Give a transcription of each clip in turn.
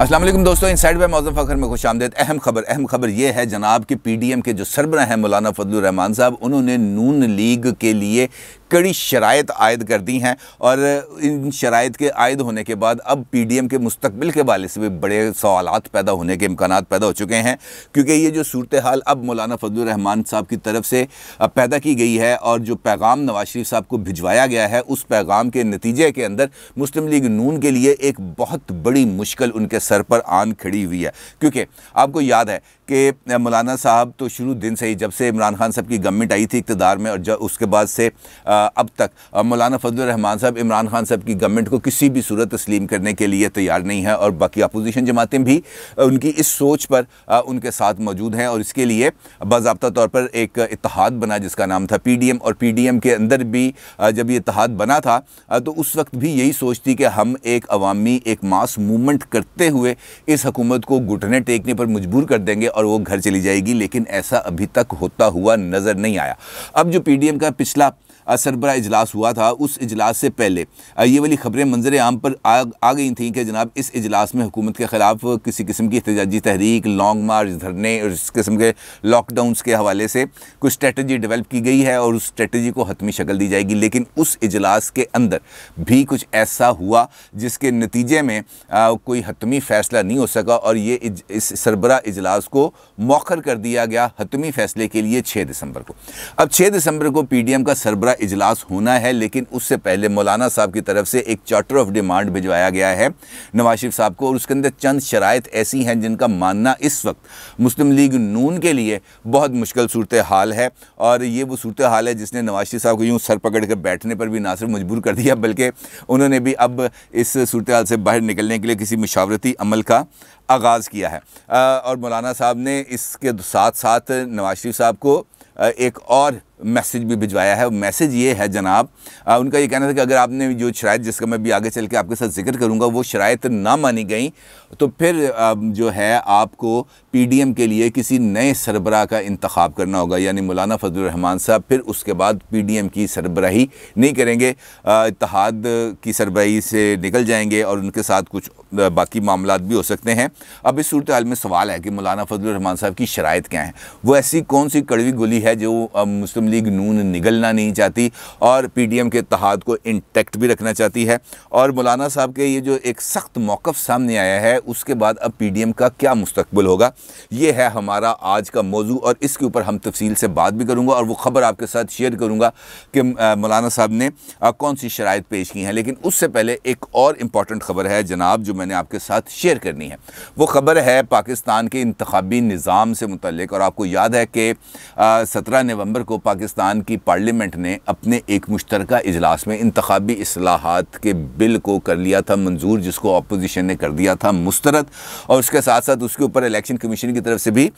असलम दोस्तों इन साइड मौजम फ़खर में खुश आमदेद अहम खबर अहम खबर यह है जनाब कि पी डी एम के जो सरबरा हैं मौलाना फजलरहमान साहब उन्होंने नून लीग के लिए कड़ी शरात आयद कर दी हैं और इन शरात के आयद होने के बाद अब पी डी एम के मुस्तबिल के वाले से भी बड़े सवाल पैदा होने के इम्कान पैदा हो चुके हैं क्योंकि ये जो सूरत हाल अब मौलाना फजलरहमान साहब की तरफ से पैदा की गई है और जो पैगाम नवाज शरीफ साहब को भिजवाया गया है उस पैगाम के नतीजे के अंदर मुस्लिम लीग नून के लिए एक बहुत बड़ी मुश्किल उनके सर पर आन खड़ी हुई है क्योंकि आपको याद है कि मौलाना साहब तो शुरू दिन से ही जब से इमरान खान साहब की गवर्नमेंट आई थी इकतदार में और जब उसके बाद से अब तक मौलाना फजल रहमान साहब इमरान खान साहब की गवर्नमेंट को किसी भी सूरत तस्लीम करने के लिए तैयार नहीं है और बाकी अपोजिशन जमातें भी उनकी इस सोच पर उनके साथ मौजूद हैं और इसके लिए बाबा तौर पर एक इतिहाद बना जिसका नाम था पी डी एम और पी डी एम के अंदर भी जब ये इतिहाद बना था तो उस वक्त भी यही सोच थी कि हम एक अवामी एक मास मूवमेंट करते हुए इस हकूमत को घुटने टेकने पर मजबूर कर देंगे और वो घर चली जाएगी लेकिन ऐसा अभी तक होता हुआ नज़र नहीं आया अब जो पीडीएम का पिछला सरबरा इजलास हुआ था उस इजलास से पहले ये वाली खबरें मंजर आम पर आ, आ गई थी कि जनाब इस इजलास में हुकूमत के ख़िलाफ़ किसी किस्म की एहतजाजी तहरीक लॉन्ग मार्च धरने और इस किस्म के लॉकडाउंस के हवाले से कुछ स्ट्रेटजी डेवलप की गई है और उस स्ट्रेटजी को हतमी शक्ल दी जाएगी लेकिन उस इजलास के अंदर भी कुछ ऐसा हुआ जिसके नतीजे में आ, कोई हतमी फ़ैसला नहीं हो सका और ये इज, इस सरबरा इजलास को मौखर कर दिया गया हतमी फ़ैसले के लिए छः दिसंबर को अब छः दिसंबर को पी डी एम का सरबरा इजलास होना है लेकिन उससे पहले मौलाना साहब की तरफ से एक चार्टर ऑफ डिमांड भिजवाया गया है नवाज शरीफ साहब को और उसके अंदर चंद शरात ऐसी हैं जिनका मानना इस वक्त मुस्लिम लीग नून के लिए बहुत मुश्किल सूरत हाल है और ये वो सूरत हाल है जिसने नवाज शरीफ साहब को यूँ सर पकड़ कर बैठने पर भी ना सिर्फ मजबूर कर दिया बल्कि उन्होंने भी अब इस सूरत हाल से बाहर निकलने के लिए किसी मशावरती अमल का आगाज़ किया है और मौलाना साहब ने इसके साथ साथ नवाज शरीफ साहब को एक और मैसेज भी भिजवाया है मैसेज ये है जनाब आ, उनका ये कहना था कि अगर आपने जो शरात जिसका मैं भी आगे चल के आपके साथ जिक्र करूँगा वो शरात ना मानी गई तो फिर आ, जो है आपको पीडीएम के लिए किसी नए सरबराह का इंतखब करना होगा यानी मौलाना फजल रहमान साहब फिर उसके बाद पीडीएम की सरबराही नहीं करेंगे इतिहाद की सरबराही से निकल जाएंगे और उनके साथ कुछ बाकी मामला भी हो सकते हैं अब इस सूरत हाल में सवाल है कि मौलाना फजल रहमान साहब की शराय क्या है वो ऐसी कौन सी कड़वी गोली है जो मुस्लिम लीग नून निगलना नहीं चाहती और पीडीएम के तहाद को इंटेक्ट भी रखना चाहती है और मौलाना साहब के ये जो एक सख्त मौक़ सामने आया है उसके बाद अब पीडीएम का क्या मुस्तबिल होगा ये है हमारा आज का मौजू और इसके ऊपर हम तफसील से बात भी करूँगा और वो ख़बर आपके साथ शेयर करूँगा कि मौलाना साहब ने कौन सी शराइ पेश की हैं लेकिन उससे पहले एक और इम्पॉर्टेंट ख़बर है जनाब जो मैंने आपके साथ शेयर करनी है वो ख़बर है पाकिस्तान के इंतबी निज़ाम से मुतल और आपको याद है कि सत्रह नवंबर को पाकिस्तान पाकिस्तान की पार्लियामेंट ने अपने एक मुश्तर इजलास में इंतबी असलाहत के बिल को कर लिया था मंजूर जिसको अपोजिशन ने कर दिया था मुस्तरद और उसके साथ साथ उसके ऊपर इलेक्शन कमीशन की तरफ से भी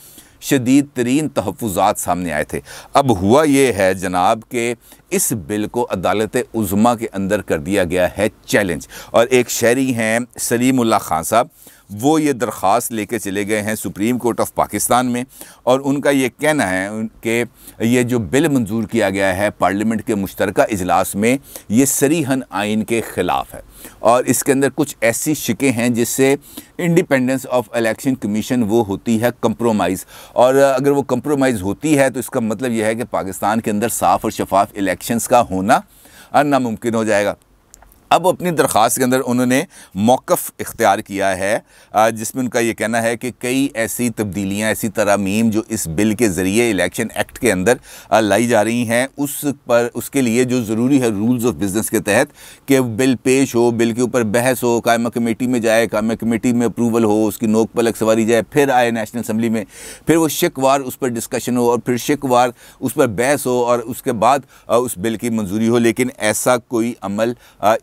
शदीद तरीन तहफात सामने आए थे अब हुआ ये है जनाब के इस बिल को अदालत उज़मा के अंदर कर दिया गया है चैलेंज और एक शहरी हैं सलीम उल्ला खान साहब वो ये दरख्वास्त लेके चले गए हैं सुप्रीम कोर्ट ऑफ पाकिस्तान में और उनका ये कहना है कि ये जो बिल मंजूर किया गया है पार्लियामेंट के मुश्तरक इजलास में ये सरीहन आइन के ख़िलाफ़ है और इसके अंदर कुछ ऐसी शिकें हैं जिससे इंडिपेंडेंस ऑफ इलेक्शन कमीशन वो होती है कंप्रोमाइज़ और अगर वो कम्प्रोमाइज़ होती है तो इसका मतलब यह है कि पाकिस्तान के अंदर साफ़ और शफाफ इलेक्शन का होना नामुमकिन हो जाएगा अब अपनी दरख्वास्त के अंदर उन्होंने मौक़ इख्तियार किया है जिसमें उनका ये कहना है कि कई ऐसी तब्दीलियाँ ऐसी तरामीम जो इस बिल के ज़रिए इलेक्शन एक्ट के अंदर लाई जा रही हैं उस पर उसके लिए जो ज़रूरी है रूल्स ऑफ बिज़नेस के तहत कि बिल पेश हो बिल के ऊपर बहस हो कायम कमेटी में जाए कायम कमेटी में अप्रूवल हो उसकी नोक पलक सवारी जाए फिर आए नेशनल असम्बली में फिर वो शिकवार उस पर डिस्कशन हो और फिर शिकवार उस पर बहस हो और उसके बाद उस बिल की मंजूरी हो लेकिन ऐसा कोई अमल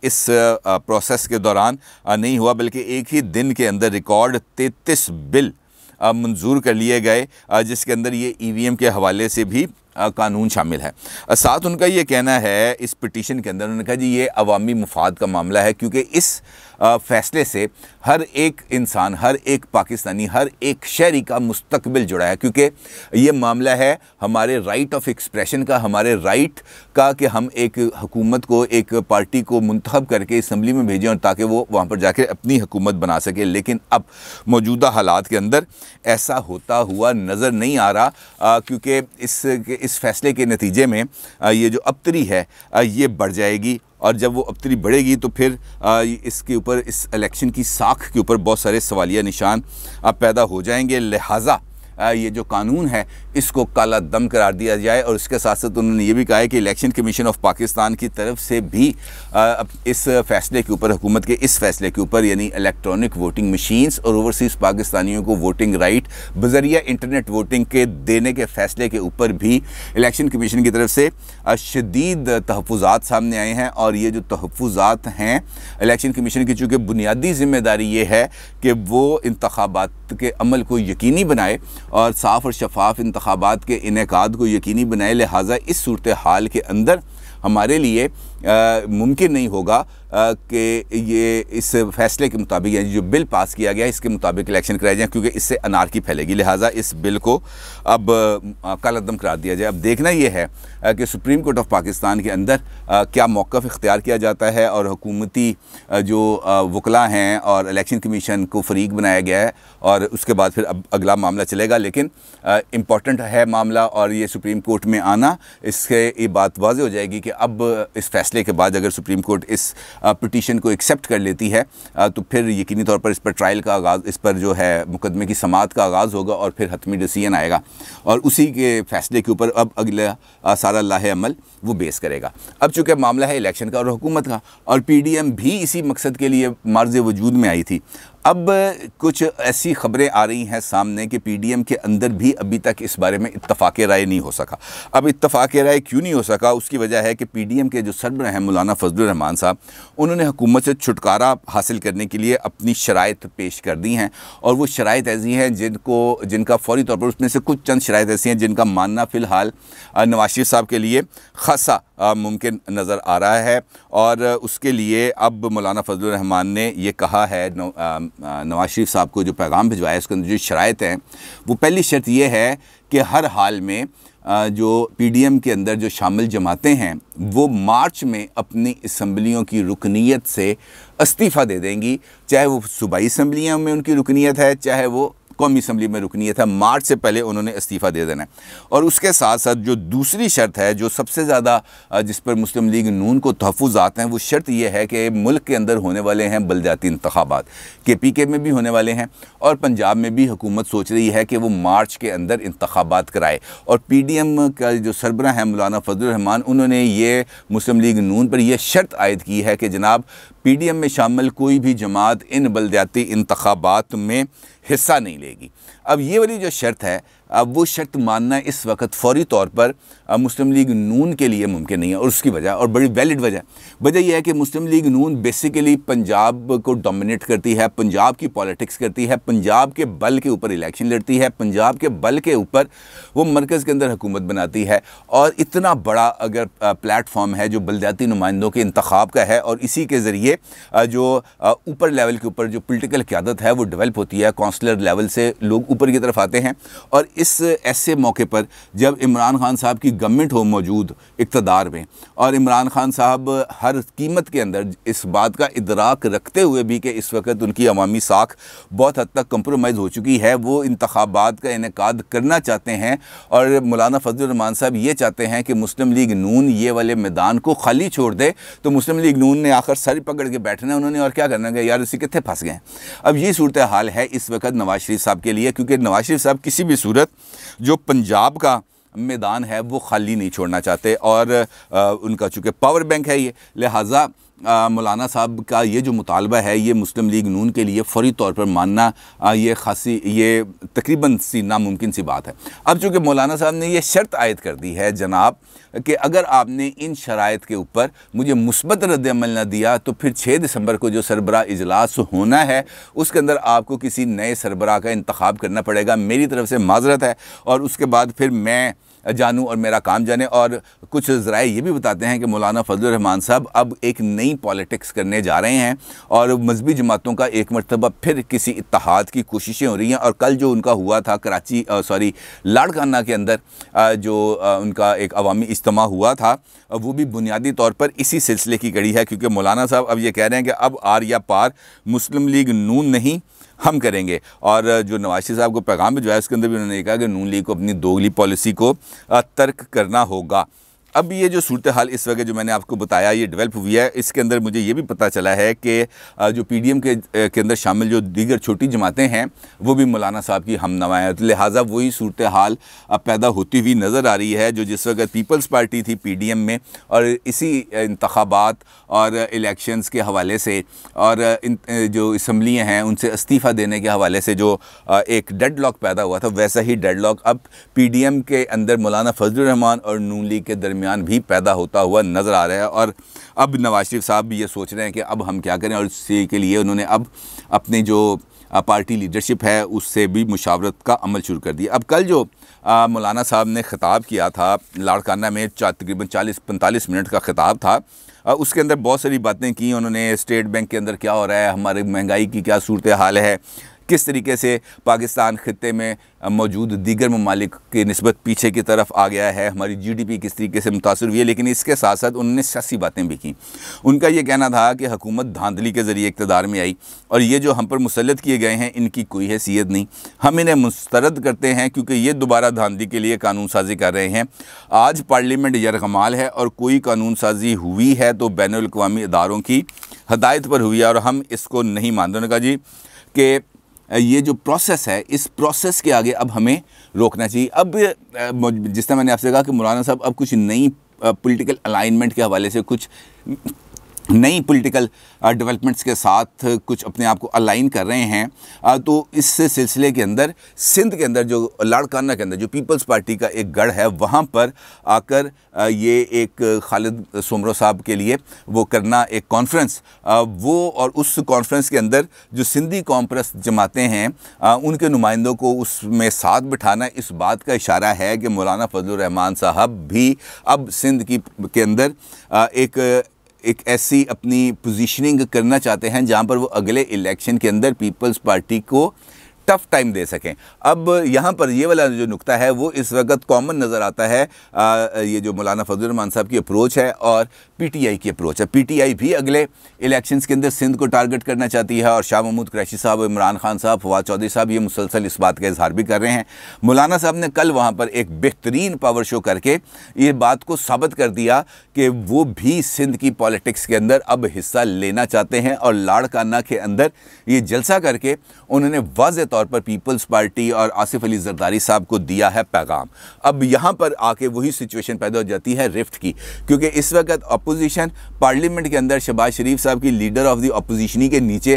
इस इस प्रोसेस के दौरान नहीं हुआ बल्कि एक ही दिन के अंदर रिकॉर्ड तैंतीस बिल मंजूर कर लिए गए जिसके अंदर ये ईवीएम e के हवाले से भी कानून शामिल है साथ उनका ये कहना है इस पिटिशन के अंदर उन्होंने कहा जी ये अवामी मफाद का मामला है क्योंकि इस फैसले से हर एक इंसान हर एक पाकिस्तानी हर एक शहरी का मुस्तबिल जुड़ा है क्योंकि ये मामला है हमारे राइट ऑफ एक्सप्रेशन का हमारे राइट का कि हम एक हुकूमत को एक पार्टी को मंतब करके इसम्बली में भेजें और ताकि वो वहाँ पर जाके अपनी हुकूमत बना सके लेकिन अब मौजूदा हालात के अंदर ऐसा होता हुआ नज़र नहीं आ रहा क्योंकि इस इस फैसले के नतीजे में ये जो अबतरी है ये बढ़ जाएगी और जब वो अब बढ़ेगी तो फिर इसके ऊपर इस इलेक्शन की साख के ऊपर बहुत सारे सवालिया निशान अब पैदा हो जाएंगे लिहाजा ये जो कानून है इसको काला दम करार दिया जाए और इसके साथ साथ उन्होंने ये भी कहा है कि इलेक्शन कमीशन ऑफ पाकिस्तान की तरफ से भी इस फैसले के ऊपर हुकूमत के इस फैसले के ऊपर यानी इलेक्ट्रॉनिक वोटिंग मशीन्स और ओवरसीज़ पाकिस्तानियों को वोटिंग राइट बजरिया इंटरनेट वोटिंग के देने के फैसले के ऊपर भी इलेक्शन कमीशन की तरफ से शदीद तहफात सामने आए हैं और ये जो तहफात हैं इलेक्शन कमीशन की चूँकि बुनियादी जिम्मेदारी ये है कि वो इंतबात के अमल को यकीनी बनाए और साफ़ और शफाफ इंतबात इंतबात के इनका को यकीनी बनाए लिहाजा इस सूरत हाल के अंदर हमारे लिए मुमकिन नहीं होगा कि ये इस फैसले के मुताबिक यानी जो बिल पास किया गया इसके मुताबिक इलेक्शन कराए जाएँ क्योंकि इससे अनारकी फैलेगी लिहाजा इस बिल को अब कलदम करार दिया जाए अब देखना यह है कि सुप्रीम कोर्ट ऑफ पाकिस्तान के अंदर क्या मौक़ इख्तियार किया जाता है और हुकूमती जो वकला हैं और इलेक्शन कमीशन को फरीक बनाया गया है और उसके बाद फिर अब अगला मामला चलेगा लेकिन इम्पॉर्टेंट है मामला और ये सुप्रीम कोर्ट में आना इससे ये बात वाज हो जाएगी कि अब इस फैसले फैसले के बाद अगर सुप्रीम कोर्ट इस पटिशन को एक्सेप्ट कर लेती है तो फिर यकीनी तौर पर इस पर ट्रायल का आगाज़ इस पर जो है मुकदमे की समात का आगाज़ होगा और फिर हतमी डिसीजन आएगा और उसी के फैसले के ऊपर अब अगला सारा लाहेमल वो बेस करेगा अब चूँकि मामला है इलेक्शन का और हुकूमत का और पी भी इसी मकसद के लिए मार्ज वजूद में आई थी अब कुछ ऐसी खबरें आ रही हैं सामने कि पीडीएम के अंदर भी अभी तक इस बारे में इतफाक़ राय नहीं हो सका अब इतफाक़ राय क्यों नहीं हो सका उसकी वजह है कि पीडीएम के जो सदर हैं मौलाना फजलरहमान साहब उन्होंने हुकूमत से छुटकारा हासिल करने के लिए अपनी शरात पेश कर दी हैं और वो शरात ऐसी हैं जिनको जिनका फौरी तौर पर उसमें से कुछ चंद शराइ ऐसी हैं जिनका मानना फ़िलहाल नवाज शरीफ साहब के लिए खासा मुमकिन नज़र आ रहा है और उसके लिए अब मौलाना फजल रहमान ने यह कहा है नवाज शरीफ साहब को जो पैगाम भिजवाया उसके अंदर जो शरात हैं वो पहली शर्त यह है कि हर हाल में जो पीडीएम के अंदर जो शामिल जमातें हैं वो मार्च में अपनी इसम्बलियों की रुकनीत से इस्तीफ़ा दे देंगी चाहे वो सूबाई इसम्बलियों में उनकी रुकनीत है चाहे वो कौमी असम्बली में रुकनी था मार्च से पहले उन्होंने इस्तीफ़ा दे देना है और उसके साथ साथ जो दूसरी शर्त है जो सबसे ज़्यादा जिस पर मुस्लिम लीग नून को तहफ़ात हैं वो शर्त यह है कि मुल्क के अंदर होने वाले हैं बलदाती इंतबात के पी के में भी होने वाले हैं और पंजाब में भी हुकूमत सोच रही है कि वो मार्च के अंदर इंतबात कराए और पी डी एम का जो सरबरा है मौलाना फजलरहमान उन्होंने ये मुस्लिम लीग नून पर यह शर्त आयद की है कि जनाब पी डी एम में शामिल कोई भी जमात इन बलदयाती इंतबात में हिस्सा नहीं लेगी अब ये वाली जो शर्त है अब वो शर्त मानना इस वक्त फौरी तौर पर मुस्लिम लीग नून के लिए मुमकिन नहीं है और उसकी वजह और बड़ी वैलिड वजह वजह यह है कि मुस्लिम लीग नून बेसिकली पंजाब को डोमिनेट करती है पंजाब की पॉलिटिक्स करती है पंजाब के बल के ऊपर इलेक्शन लड़ती है पंजाब के बल के ऊपर वो मरकज़ के अंदर हुकूमत बनाती है और इतना बड़ा अगर प्लेटफॉर्म है जो बलदाती नुमाइंदों के इंतब का है और इसी के ज़रिए जो ऊपर लेवल के ऊपर जो पोलिटिकल क्यादत है वो डिवेल्प होती है कौंसलर लेवल से लोग ऊपर की तरफ आते हैं और इस ऐसे मौके पर जब इमरान खान साहब की गवर्नमेंट हो मौजूद इकतदार में और इमरान खान साहब हर कीमत के अंदर इस बात का इदराक रखते हुए भी कि इस वक्त उनकी अवामी साख बहुत हद तक कंप्रोमाइज़ हो चुकी है वो इंतबात का इनका करना चाहते हैं और मौलाना फजलरहमान साहब ये चाहते हैं कि मुस्लिम लीग नून ये वाले मैदान को खाली छोड़ दे तो मुस्लिम लीग नून ने आखिर सर पकड़ के बैठना है उन्होंने और क्या करना गया यार उसी कितने फंस गए अब ये सूरत हाल है इस वक्त नवाज शरीफ साहब के लिए क्योंकि नवाज शरीफ साहब किसी भी सूरत तक जो पंजाब का मैदान है वो खाली नहीं छोड़ना चाहते और आ, उनका चूँकि पावर बैंक है ये लिहाजा मौलाना साहब का ये जो मुतालबा है ये मुस्लिम लीग नून के लिए फौरी तौर पर मानना आ, ये खासी ये तकरीबन सी नामुमकिन सी बात है अब चूँकि मौलाना साहब ने यह शर्त आयद कर दी है जनाब कि अगर आपने इन शरात के ऊपर मुझे मुस्बत रद्दमल न दिया तो फिर छः दिसंबर को जो सरबरा अजलास होना है उसके अंदर आपको किसी नए सरबरा का इंतखब करना पड़ेगा मेरी तरफ से माजरत है और उसके बाद फिर मैं जानूँ और मेरा काम जाने और कुछ ज़रा ये भी बताते हैं कि मौलाना फजल रहमान साहब अब एक नई पॉलिटिक्स करने जा रहे हैं और मजहबी जमातों का एक मरतबा फिर किसी इतिहाद की कोशिशें हो रही हैं और कल जो उनका हुआ था कराची सॉरी लाड़काना के अंदर आ, जो आ, उनका एक अवामी इज्तम हुआ था वो भी बुनियादी तौर पर इसी सिलसिले की कड़ी है क्योंकि मौलाना साहब अब ये कह रहे हैं कि अब आर या पार मुस्लिम लीग नून नहीं हम करेंगे और जो नवाशी साहब को पैगाम भिजवाया उसके अंदर भी उन्होंने कहा कि नून लीग को अपनी दोगली पॉलिसी को तर्क करना होगा अब ये जो सूरत हाल इस वक्त जो मैंने आपको बताया ये डेवलप हुई है इसके अंदर मुझे ये भी पता चला है कि जो पी डी एम के के अंदर शामिल जो दीगर छोटी जमातें हैं वो भी मौलाना साहब की हम नवाएँ तो लिहाजा वही सूरत हाल अब पैदा होती हुई नज़र आ रही है जो जिस वक्त पीपल्स पार्टी थी पी डी एम में और इसी इंतबात और इलेक्शंस के हवाले से और इन जो इसम्बलियाँ हैं उनसे इस्तीफ़ा देने के हवाले से जो एक डेड लॉक पैदा हुआ था वैसा ही डेड लॉक अब पी डी एम के अंदर मौलाना फजल रहमान और नू लीग के दरमियान दरमियान भी पैदा होता हुआ नज़र आ रहा है और अब नवाज शरीफ साहब भी ये सोच रहे हैं कि अब हम क्या करें और इसी के लिए उन्होंने अब अपने जो पार्टी लीडरशिप है उससे भी मुशावरत का अमल शुरू कर दिया अब कल जो मौलाना साहब ने ख़िताब किया था लाड़काना में तकरीबन चालीस पैंतालीस मिनट का ख़िताब था उसके अंदर बहुत सारी बातें की उन्होंने स्टेट बैंक के अंदर क्या हो रहा है हमारे महंगाई की क्या सूरत हाल है किस तरीके से पाकिस्तान ख़त्े में मौजूद दीगर ममालिक के नस्बत पीछे की तरफ आ गया है हमारी जी डी पी किस तरीके से मुतासर हुई है लेकिन इसके साथ साथ उन्होंने सियासी बातें भी की उनका यह कहना था कि हुकूमत धांधली के ज़रिए इकतदार में आई और ये जो हम पर मुसलत किए गए हैं इनकी कोई हैसियत नहीं हम इन्हें मुस्तरद करते हैं क्योंकि ये दोबारा धांधली के लिए कानून साजी कर रहे हैं आज पार्लियामेंट यरगमाल है और कोई कानून साजी हुई है तो बैन अवी अदारों की हदायत पर हुई है और हम इसको नहीं मान दोनों कहा जी के ये जो प्रोसेस है इस प्रोसेस के आगे अब हमें रोकना चाहिए अब जिस तरह मैंने आपसे कहा कि मौलाना साहब अब कुछ नई पॉलिटिकल अलाइनमेंट के हवाले से कुछ नई पॉलिटिकल डेवलपमेंट्स uh, के साथ कुछ अपने आप को अलाइन कर रहे हैं uh, तो इस सिलसिले के अंदर सिंध के अंदर जो लाड़काना के अंदर जो पीपल्स पार्टी का एक गढ़ है वहाँ पर आकर uh, ये एक खालिद सोमरो साहब के लिए वो करना एक कॉन्फ्रेंस वो और उस कॉन्फ्रेंस के अंदर जो सिंधी कॉम्प्रेस जमाते हैं उनके नुमाइंदों को उसमें साथ बिठाना इस बात का इशारा है कि मौलाना फजल रहमान साहब भी अब सिंध की के अंदर एक एक ऐसी अपनी पोजीशनिंग करना चाहते हैं जहाँ पर वो अगले इलेक्शन के अंदर पीपल्स पार्टी को टफ टाइम दे सकें अब यहाँ पर ये वाला जो नुकता है वो इस वक्त कॉमन नज़र आता है आ, ये जो मौलाना रमान साहब की अप्रोच है और पीटीआई की अप्रोच है पीटीआई भी अगले इलेक्शंस के अंदर सिंध को टारगेट करना चाहती है और शाह महमूद क्रैशी साहब इमरान खान साहब फवाद चौधरी साहब ये मुसलसल इस बात का इजहार भी कर रहे हैं मौलाना साहब ने कल वहाँ पर एक बेहतरीन पावर शो करके ये बात को साबित कर दिया कि वो भी सिंध की पॉलिटिक्स के अंदर अब हिस्सा लेना चाहते हैं और लाड़काना के अंदर ये जलसा करके उन्होंने वाज तौर तौर पर पीपल्स पार्टी और आसिफ अली जरदारी साहब को दिया है पैगाम अब यहाँ पर आके वही सिचुएशन पैदा हो जाती है रिफ्ट की क्योंकि इस वक्त अपोजिशन पार्लियामेंट के अंदर शबाज शरीफ साहब की लीडर ऑफ दी अपोजिशनी के नीचे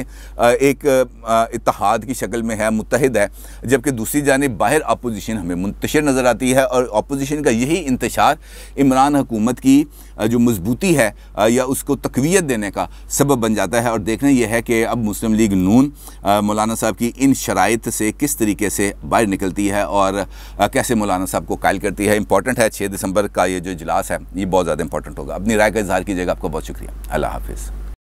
एक इतिहाद की शक्ल में है मुतहद है जबकि दूसरी जानब बाहर अपोजिशन हमें मुंतशर नज़र आती है और अपोजिशन का यही इंतशार इमरान हुकूमत की जो मजबूती है या उसको तकवीत देने का सबब बन जाता है और देखना यह है कि अब मुस्लिम लीग नून मौलाना साहब की इन शराइ शिकायत से किस तरीके से बाहर निकलती है और कैसे मौलाना साहब को कायल करती है इंपॉर्टेंट है छः दिसंबर का ये जो इजलास है ये बहुत ज़्यादा इंपॉर्टेंट होगा अपनी राय का इजहार कीजिएगा आपका बहुत शुक्रिया अल्लाह हाफिज़